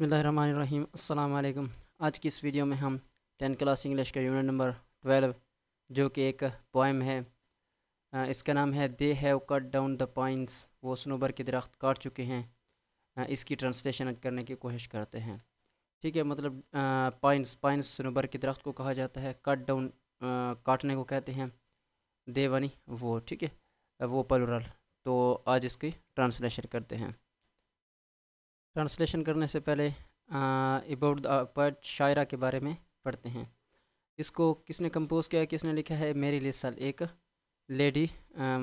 बसमीम् अल्लाम आज की इस वीडियो में हम टेंथ क्लास इंग्लिश का यूनिट नंबर ट्वेल्व जो कि एक पोएम है इसका नाम है they have cut down the points वो सनोबर के दरख्त काट चुके हैं इसकी ट्रांसलेशन करने की कोशिश करते हैं ठीक है मतलब पाइंस पॉइंट्स सनोबर के दरख्त को कहा जाता है कट डाउन काटने को कहते हैं दे वनी वो ठीक है वो पलुरल तो आज इसकी ट्रांसलेशन करते हैं ट्रांसलेशन करने से पहले अबाउट द शायरा के बारे में पढ़ते हैं इसको किसने कंपोज़ किया किसने लिखा है मेरी लिसल एक लेडी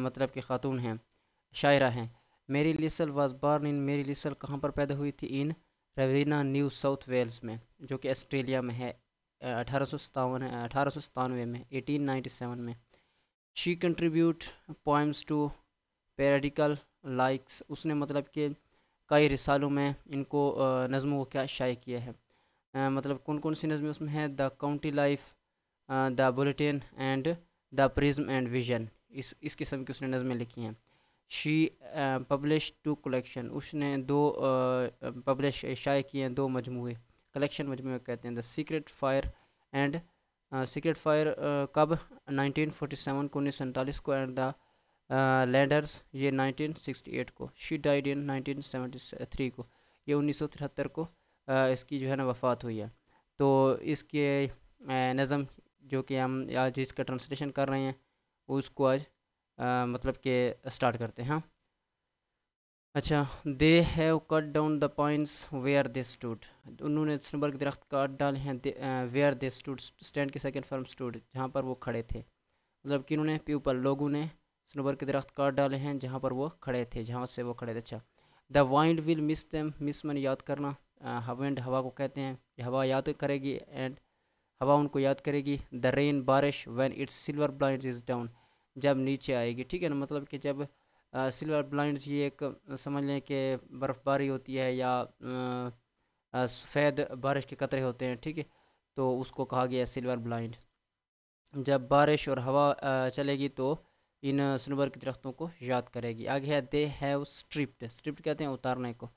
मतलब कि खातून हैं शायरा हैं मेरी लिसल वाज बॉर्न इन मेरी लिसल कहाँ पर पैदा हुई थी इन रवीना न्यू साउथ वेल्स में जो कि ऑस्ट्रेलिया में है अठारह सौ सतावन अठारह सौ सतानवे में एटीन सेवन में she contribute poems to periodical likes उसने मतलब कि कई रिसालों में इनको नज़मों को क्या शाये किया है मतलब कौन कौन सी नज़में उसमें हैं the county life the bulletin and the prism and vision इस इस किस्म की उसने नज़में लिखी हैं शी पब्लिश टू कलेक्शन उसने दो पब्लिश शाये किए हैं दो मजमू कलेक्शन मजमू कहते हैं the secret fire and secret fire कब 1947 को उन्नीस सैंतालीस को एंड द लेडर्स ये 1968 को शी डाइड इन 1973 को ये उन्नीस को आ, इसकी जो है ना वफ़ात हुई है तो इसके नज़म जो कि हम आज इसका ट्रांसलेशन कर रहे हैं उसको आज आ, मतलब के स्टार्ट करते हैं हाँ। अच्छा they have cut down the points where they stood उन्होंने सनबर के दरख्त काट डाले हैं वेयर दे स्टूड स्टैंड के सेकेंड फर्म स्टूड जहाँ पर वो खड़े थे मतलब कि उन्होंने पीपल लोगों ने सनोबर के दरख्त काट डाले हैं जहाँ पर वो खड़े थे जहाँ से वो खड़े थे अच्छा the wind will miss them miss मन याद करना हवेंड हवा को कहते हैं हवा याद करेगी एंड हवा उनको याद करेगी द रेन बारिश when its silver blind is down जब नीचे आएगी ठीक है ना मतलब कि जब सिल्वर ब्लाइंड ये एक समझ लें कि बर्फ़बारी होती है या सफ़ेद बारिश के कतरे होते हैं ठीक है तो उसको कहा गया सिल्वर ब्लाइंड जब बारिश और हवा चलेगी तो इन सुनबर के दरख्तों को याद करेगी आगे है दे हैव स्ट्रिप्ट स्ट्रिप्ट कहते हैं उतारने को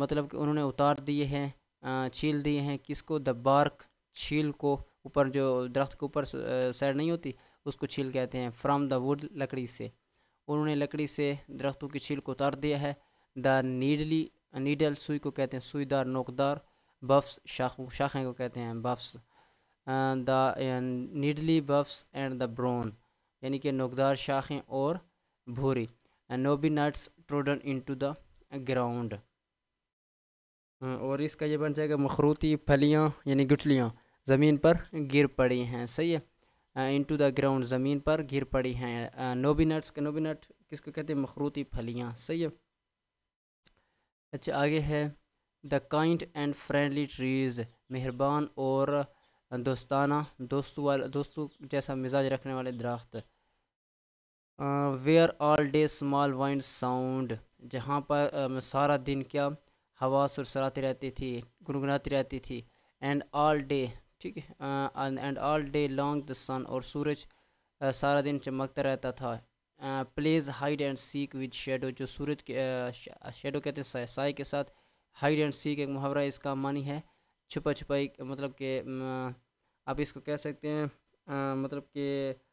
मतलब कि उन्होंने उतार दिए हैं छील दिए हैं किसको द बार्क छील को ऊपर जो दरख्त के ऊपर सैर नहीं होती उसको छील कहते हैं फ्राम द वुड लकड़ी से उन्होंने लकड़ी से दरख्तों की छील को उतार दिया है द नीडली नीडल सुई को कहते हैं सुईदार नोकदार बफ्स शाख शाखें को कहते हैं boughs the needly boughs and the brown यानी कि नोकदार शाखें और भूरी knobby nuts trodden into the ground और इसका ये बन जाएगा मखरूती फलियाँ यानी गुठलियाँ ज़मीन पर गिर पड़ी हैं सही है इनटू द ग्राउंड ज़मीन पर गिर पड़ी हैं नोबी नट्स के नोबी नट किसको कहते हैं मखरूती फलियाँ सही है अच्छा आगे है the kind and friendly trees मेहरबान और दोस्ताना दोस्तों वाले दोस्तों जैसा मिजाज रखने वाले दरख्त where all day small wind sound जहाँ पर सारा दिन क्या हवा सुरसराती रहती थी गुनगुनाती रहती थी एंड ऑल डे ठीक है and all day long the sun और सूरज uh, सारा दिन चमकता रहता था plays hide and seek with shadow जो सूरज के uh, शेडो कहते हैं साय के साथ हाइड एंड सीक एक मुहावरा इसका मानी है छुपा छुपाई मतलब के uh, आप इसको कह सकते हैं मतलब के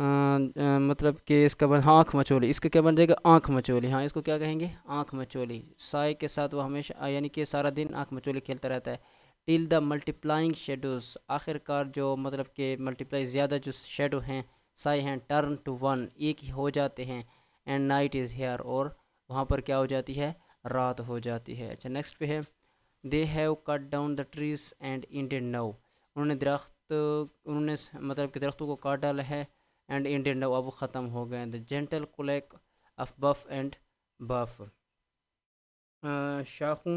मतलब कि इसका बन आँख मचोली इसका क्या बन जाएगा आँख मचोली हाँ इसको क्या कहेंगे आँख मचोली साय के साथ वो हमेशा यानी कि सारा दिन आँख मचोली खेलता रहता है टिल द मल्टीप्लाइंग शेडोज़ आखिरकार जो मतलब कि मल्टीप्लाई ज़्यादा जो शेडो हैं साय हैं टर्न टू वन एक ही हो जाते हैं एंड नाइट इज़ हेयर और वहाँ पर क्या हो जाती है रात हो जाती है अच्छा नेक्स्ट पे है they have cut down the trees and indeed now उन्होंने दरख्त उन्होंने मतलब कि दरख्तों को काट डाला है एंड इंटेंडो अब ख़त्म हो गए the gentle colloquy of bough and bough शाखों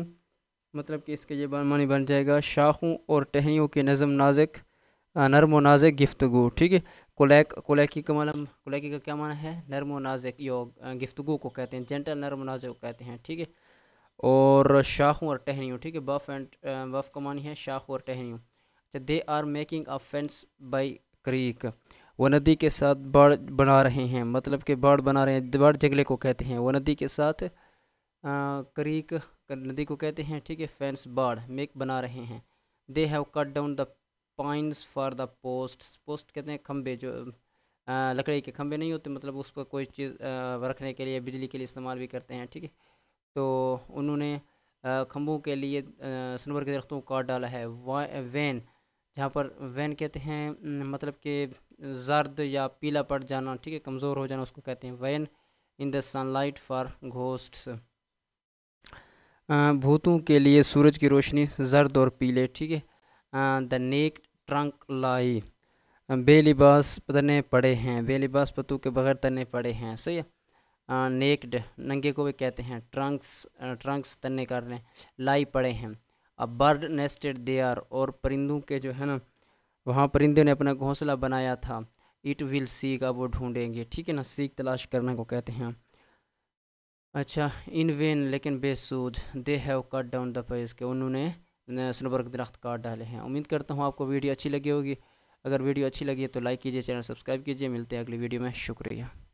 मतलब कि इसके ये मानी बन जाएगा शाखों और टहनियों की नज़म नाजिक नरम व नाजिक गुफ्तु ठीक है कुलैक कुलैकी का मतलब कुलैकी का क्या माना है नरम व नाजिक यो गुफ्तु को कहते हैं जेंटल नरम नाजिक को कहते हैं ठीक है और शाखों और टहनियों ठीक है बफ एंड बफ का मानी है शाखों और टहनियों अच्छा they are making a fence by creek वह नदी के साथ बाढ़ बना रहे हैं मतलब कि बाढ़ बना रहे हैं बाढ़ जंगले को कहते हैं वह नदी के साथ करीक नदी को कहते हैं ठीक है फैंस बाढ़ मेक बना रहे हैं they have cut down the pines for the post post कहते हैं खम्भे जो लकड़ी के खम्भे नहीं होते मतलब उसको कोई चीज़ रखने के लिए बिजली के लिए इस्तेमाल भी करते हैं ठीक है तो उन्होंने खम्भों के लिए सनवर के दरख्तों को काट डाला है वैन जहाँ पर वैन कहते हैं मतलब कि जर्द या पीला पड़ जाना ठीक है कमज़ोर हो जाना उसको कहते हैं wan in the sunlight for ghost भूतों के लिए सूरज की रोशनी जर्द और पीले ठीक है द नेक ट्रंक लाई बेलिबास तने पड़े हैं बेलिबास पतू के बगैर तने पड़े हैं सही है नेक्ड नंगे को भी कहते हैं ट्रंक्स ट्रंक्स तने कर रहे लाई पड़े हैं अब बर्ड नेस्टेड आर और परिंदों के जो है ना वहाँ परिंदे ने अपना घोंसला बनाया था इट विल सीक अब वो ढूंढेंगे ठीक है ना सीख तलाश करने को कहते हैं अच्छा इन वेन लेकिन बेसूद they have cut down the page के उन्होंने स्नोबर के दरख्त काट डाले हैं उम्मीद करता हूँ आपको वीडियो अच्छी लगी होगी अगर वीडियो अच्छी लगी है तो लाइक कीजिए चैनल सब्सक्राइब कीजिए मिलते हैं अगली वीडियो में शुक्रिया